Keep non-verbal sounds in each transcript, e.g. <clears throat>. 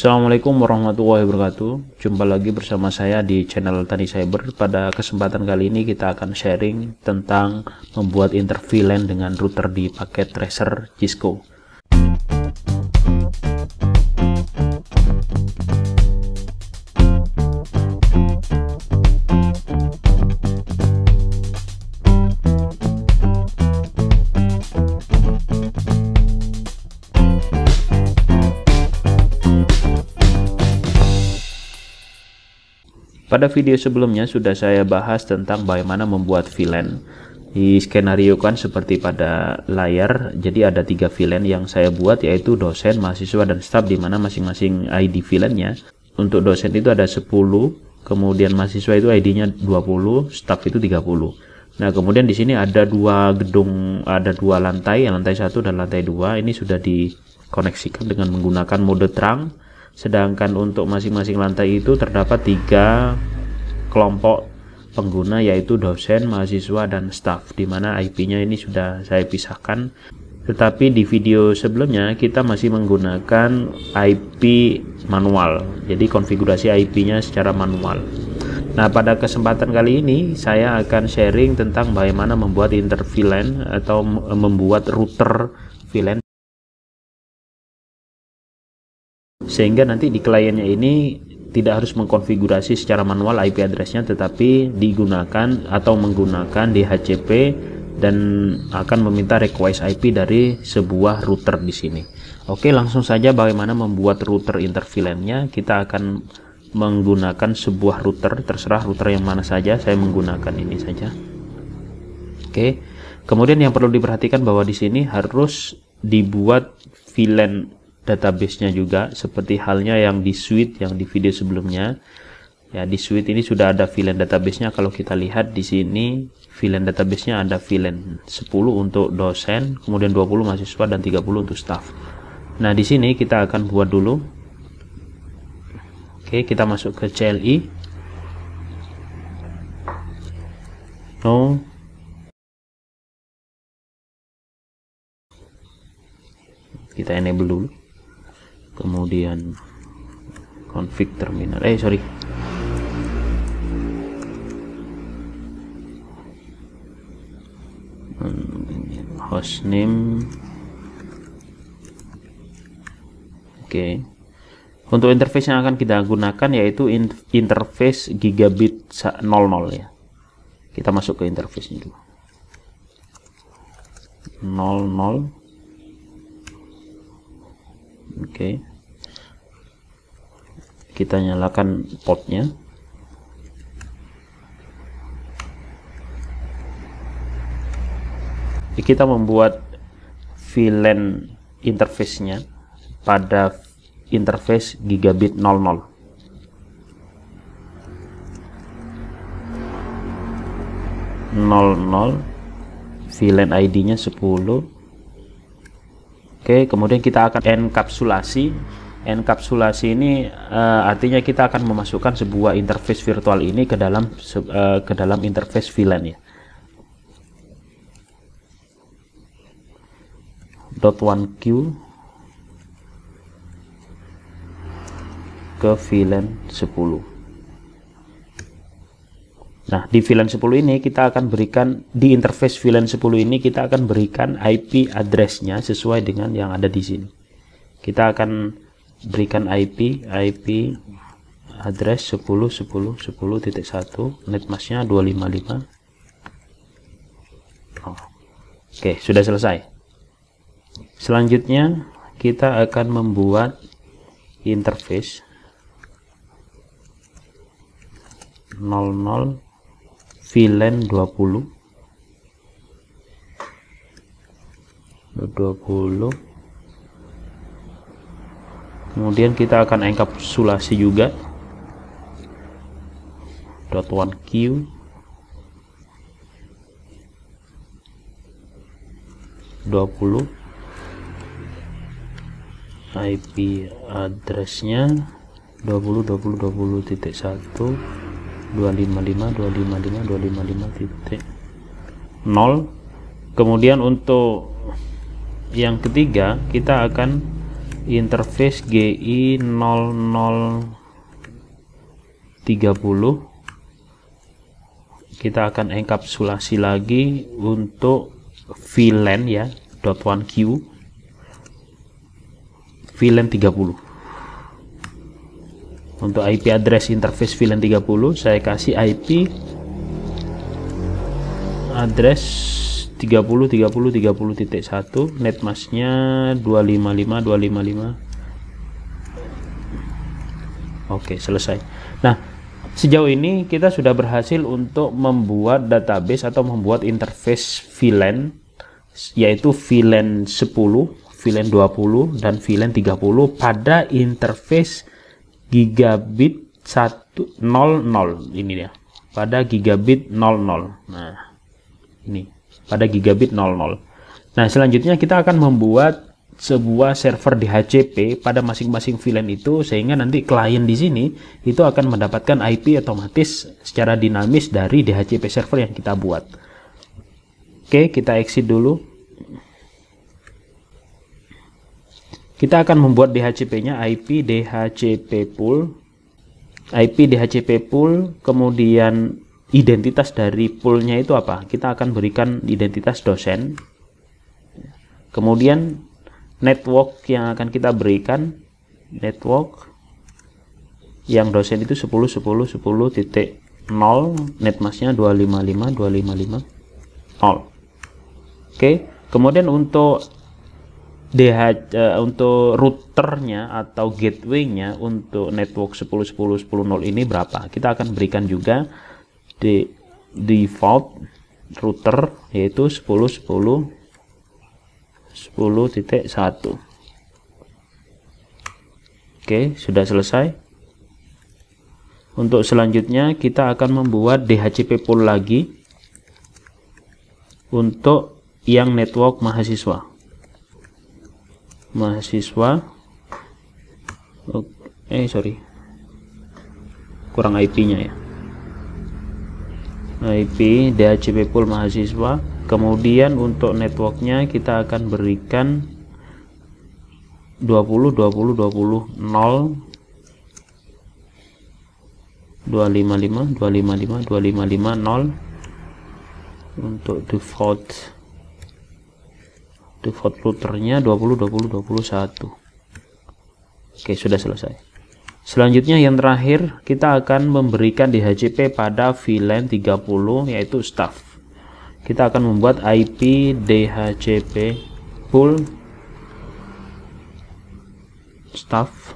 Assalamualaikum warahmatullahi wabarakatuh. Jumpa lagi bersama saya di channel Tani Cyber. Pada kesempatan kali ini kita akan sharing tentang membuat interview LAN dengan router di paket Tracer Cisco. Pada video sebelumnya sudah saya bahas tentang bagaimana membuat VLAN. Di skenario kan seperti pada layar, jadi ada tiga VLAN yang saya buat yaitu dosen, mahasiswa, dan staff di mana masing-masing ID VLAN-nya. Untuk dosen itu ada 10, kemudian mahasiswa itu ID-nya 20, staff itu 30. Nah, kemudian di sini ada dua gedung, ada dua lantai, lantai satu dan lantai dua. Ini sudah dikoneksikan dengan menggunakan mode terang sedangkan untuk masing-masing lantai itu terdapat tiga kelompok pengguna yaitu dosen, mahasiswa, dan staff di mana IP-nya ini sudah saya pisahkan tetapi di video sebelumnya kita masih menggunakan IP manual jadi konfigurasi IP-nya secara manual nah pada kesempatan kali ini saya akan sharing tentang bagaimana membuat interview LAN atau membuat router VLAN sehingga nanti di kliennya ini tidak harus mengkonfigurasi secara manual IP addressnya tetapi digunakan atau menggunakan DHCP dan akan meminta request IP dari sebuah router di sini. Oke, langsung saja bagaimana membuat router intervilennya. Kita akan menggunakan sebuah router, terserah router yang mana saja, saya menggunakan ini saja. Oke. Kemudian yang perlu diperhatikan bahwa di sini harus dibuat VLAN database-nya juga seperti halnya yang di suite yang di video sebelumnya ya di suite ini sudah ada VLAN database-nya kalau kita lihat di sini VLAN database-nya ada VLAN 10 untuk dosen kemudian 20 mahasiswa dan 30 untuk staff nah di sini kita akan buat dulu oke kita masuk ke CLI no kita enable dulu kemudian config terminal eh sorry host name oke okay. untuk interface yang akan kita gunakan yaitu interface gigabit 00 ya kita masuk ke interface ini dulu 00 oke okay. kita nyalakan potnya kita membuat VLAN interface-nya pada interface gigabit 00 00 VLAN ID-nya 10 Oke, kemudian kita akan enkapsulasi. Enkapsulasi ini uh, artinya kita akan memasukkan sebuah interface virtual ini ke dalam uh, ke dalam interface VLAN ya. dot one q ke VLAN 10 Nah, di VLAN 10 ini kita akan berikan di interface VLAN 10 ini kita akan berikan IP address-nya sesuai dengan yang ada di sini. Kita akan berikan IP IP address 10 10 10.1 netmask netmasknya 255. Oh. Oke, sudah selesai. Selanjutnya kita akan membuat interface 00 villain 20 20 kemudian kita akan engkapsulasi juga dot one q dua puluh IP addressnya 20 20 20 titik satu 255 255 255 titik 0 kemudian untuk yang ketiga kita akan interface GI 0030 kita akan engkapsulasi lagi untuk VLAN ya .1Q VLAN 30 untuk IP address interface VLAN 30 saya kasih IP address 30 30 satu netmasknya 255 255 oke selesai nah sejauh ini kita sudah berhasil untuk membuat database atau membuat interface VLAN yaitu VLAN 10 VLAN 20 dan VLAN 30 pada interface gigabit 100 ini dia pada gigabit 00 nah ini pada gigabit 00 nah selanjutnya kita akan membuat sebuah server DHCP pada masing-masing VLAN itu sehingga nanti klien di sini itu akan mendapatkan IP otomatis secara dinamis dari DHCP server yang kita buat. Oke, kita exit dulu. Kita akan membuat DHCP-nya IP DHCP pool, IP DHCP pool, kemudian identitas dari poolnya itu apa? Kita akan berikan identitas dosen. Kemudian network yang akan kita berikan network yang dosen itu 10 10 10 titik 0 netmasknya 255 255 0 oke kemudian untuk DH uh, eh, untuk routernya atau gatewaynya untuk network 10.10.10.0 ini berapa? Kita akan berikan juga di default router yaitu 10.10 10.1. Oke, sudah selesai. Untuk selanjutnya kita akan membuat DHCP pool lagi untuk yang network mahasiswa mahasiswa eh sorry kurang IP nya ya IP DHCP pool mahasiswa kemudian untuk networknya kita akan berikan 20 20 20 0 255 255 255 0 untuk default default routernya 20 20 21 oke sudah selesai selanjutnya yang terakhir kita akan memberikan DHCP pada VLAN 30 yaitu staff kita akan membuat IP DHCP pool staff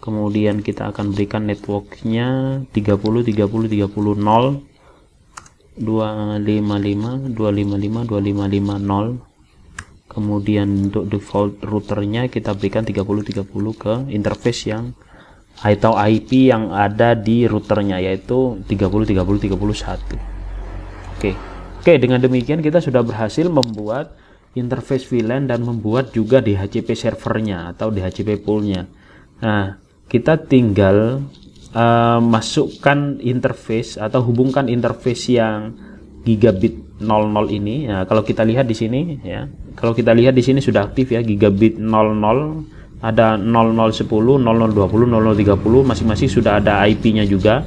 kemudian kita akan berikan networknya 30 30 30 0 255 255 2550 kemudian untuk default routernya kita berikan 3030 ke interface yang atau IP yang ada di routernya yaitu 30 oke okay. oke oke dengan demikian kita sudah berhasil membuat interface VLAN dan membuat juga DHCP servernya atau DHCP poolnya nah kita tinggal Eh, masukkan interface atau hubungkan interface yang gigabit 00 ini. Ya, kalau kita lihat di sini ya, kalau kita lihat di sini sudah aktif ya gigabit 00 ada 0010, 0020, 0030 masing-masing sudah ada IP-nya juga.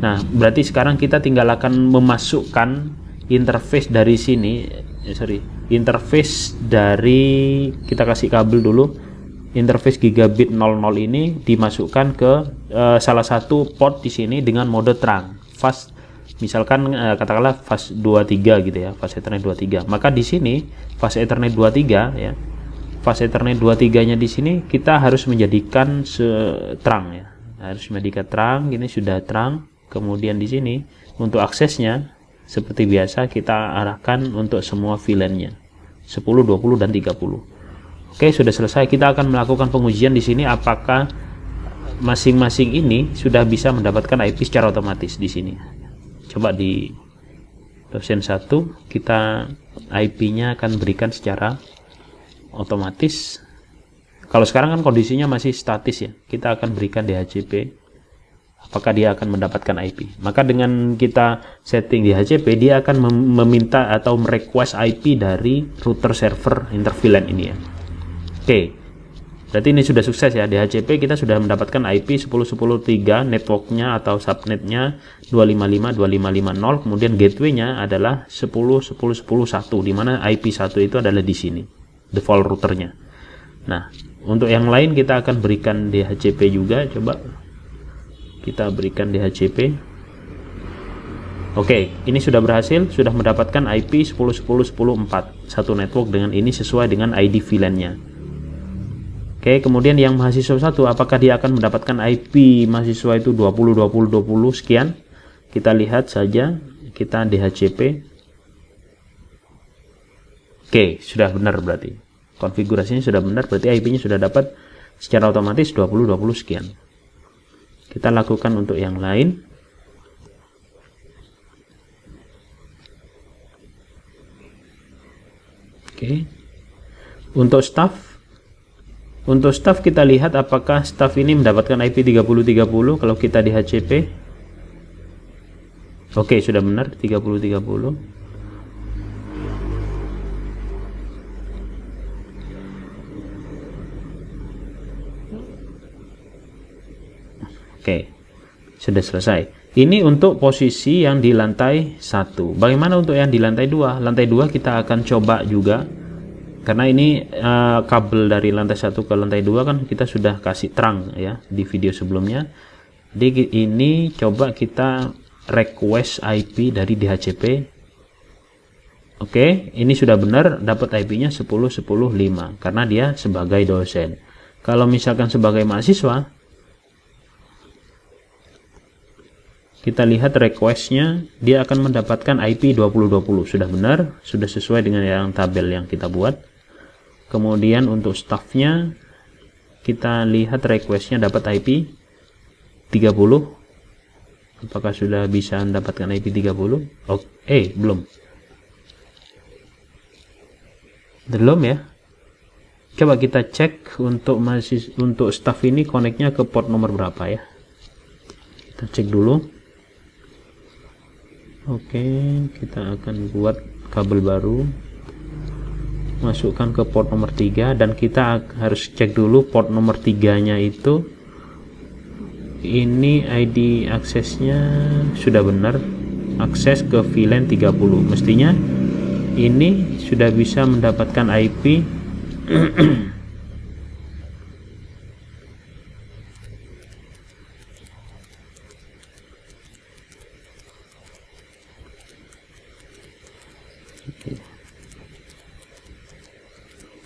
Nah, berarti sekarang kita tinggal akan memasukkan interface dari sini, eh, sorry, interface dari kita kasih kabel dulu interface gigabit 00 ini dimasukkan ke uh, salah satu port di sini dengan mode terang fast misalkan uh, katakanlah fast 23 gitu ya fast ethernet 23 maka di sini fast ethernet 23 ya fast ethernet 23 nya di sini kita harus menjadikan terang ya harus menjadikan terang ini sudah terang kemudian di sini untuk aksesnya seperti biasa kita arahkan untuk semua VLAN-nya 10, 20, dan 30 Oke, sudah selesai. Kita akan melakukan pengujian di sini apakah masing-masing ini sudah bisa mendapatkan IP secara otomatis di sini. Coba di dosen satu kita IP-nya akan berikan secara otomatis. Kalau sekarang kan kondisinya masih statis ya. Kita akan berikan DHCP apakah dia akan mendapatkan IP. Maka dengan kita setting DHCP dia akan meminta atau merequest IP dari router server intervillain ini ya. Oke, berarti ini sudah sukses ya. DHCP kita sudah mendapatkan IP 10103 networknya atau subnetnya 255.2550. Kemudian gateway-nya adalah 10.10.10.1 di mana IP 1 itu adalah di sini, default routernya. Nah, untuk yang lain kita akan berikan DHCP juga. Coba kita berikan DHCP. Oke, okay, ini sudah berhasil, sudah mendapatkan IP 10.10.10.4 satu network dengan ini sesuai dengan ID VLAN-nya. Oke, kemudian yang mahasiswa satu apakah dia akan mendapatkan IP mahasiswa itu 20 20 20 sekian? Kita lihat saja, kita DHCP. Oke, sudah benar berarti. Konfigurasinya sudah benar, berarti IP-nya sudah dapat secara otomatis 20 20 sekian. Kita lakukan untuk yang lain. Oke. Untuk staff untuk staff kita lihat apakah staff ini mendapatkan IP 3030 kalau kita di HCP. Oke, sudah benar 3030. Oke. Sudah selesai. Ini untuk posisi yang di lantai 1. Bagaimana untuk yang di lantai 2? Lantai 2 kita akan coba juga karena ini uh, kabel dari lantai satu ke lantai dua kan kita sudah kasih terang ya di video sebelumnya jadi ini coba kita request IP dari DHCP oke ini sudah benar dapat IP nya 10105 karena dia sebagai dosen kalau misalkan sebagai mahasiswa kita lihat requestnya dia akan mendapatkan IP 2020 sudah benar sudah sesuai dengan yang tabel yang kita buat kemudian untuk staffnya kita lihat requestnya dapat IP 30 apakah sudah bisa mendapatkan IP 30 oh, eh belum belum ya coba kita cek untuk masih untuk staff ini koneknya ke port nomor berapa ya kita cek dulu oke kita akan buat kabel baru masukkan ke port nomor 3 dan kita harus cek dulu port nomor 3 nya itu ini ID aksesnya sudah benar akses ke VLAN 30 mestinya ini sudah bisa mendapatkan IP Okay. <clears throat>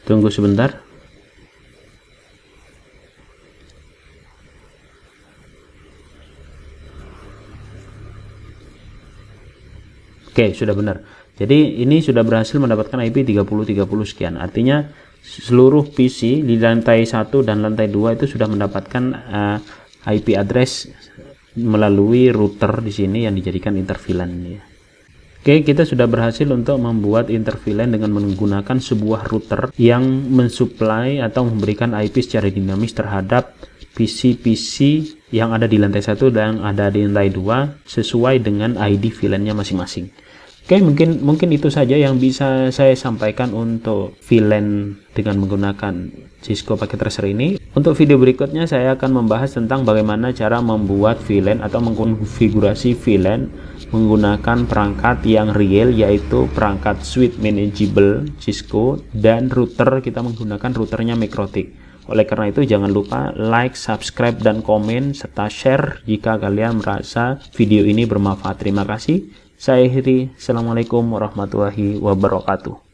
tunggu sebentar Oke, sudah benar. Jadi ini sudah berhasil mendapatkan IP 3030 sekian. Artinya seluruh PC di lantai 1 dan lantai 2 itu sudah mendapatkan uh, eh, IP address melalui router di sini yang dijadikan intervilan ya. Oke, kita sudah berhasil untuk membuat line dengan menggunakan sebuah router yang mensuplai atau memberikan IP secara dinamis terhadap PC-PC yang ada di lantai 1 dan ada di lantai 2 sesuai dengan ID VLAN-nya masing-masing. Oke, mungkin mungkin itu saja yang bisa saya sampaikan untuk VLAN dengan menggunakan Cisco Packet Tracer ini. Untuk video berikutnya saya akan membahas tentang bagaimana cara membuat VLAN atau mengkonfigurasi VLAN menggunakan perangkat yang real yaitu perangkat switch manageable Cisco dan router kita menggunakan routernya Mikrotik. Oleh karena itu jangan lupa like, subscribe dan komen serta share jika kalian merasa video ini bermanfaat. Terima kasih. Saya Hiri. Assalamualaikum warahmatullahi wabarakatuh.